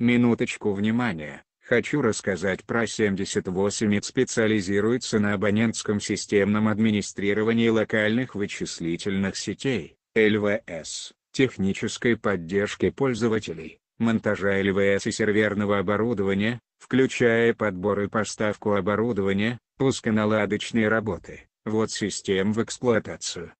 Минуточку внимания. Хочу рассказать про 78 ит специализируется на абонентском системном администрировании локальных вычислительных сетей, ЛВС, технической поддержке пользователей, монтажа ЛВС и серверного оборудования, включая подбор и поставку оборудования, пусконаладочные работы, вот систем в эксплуатацию.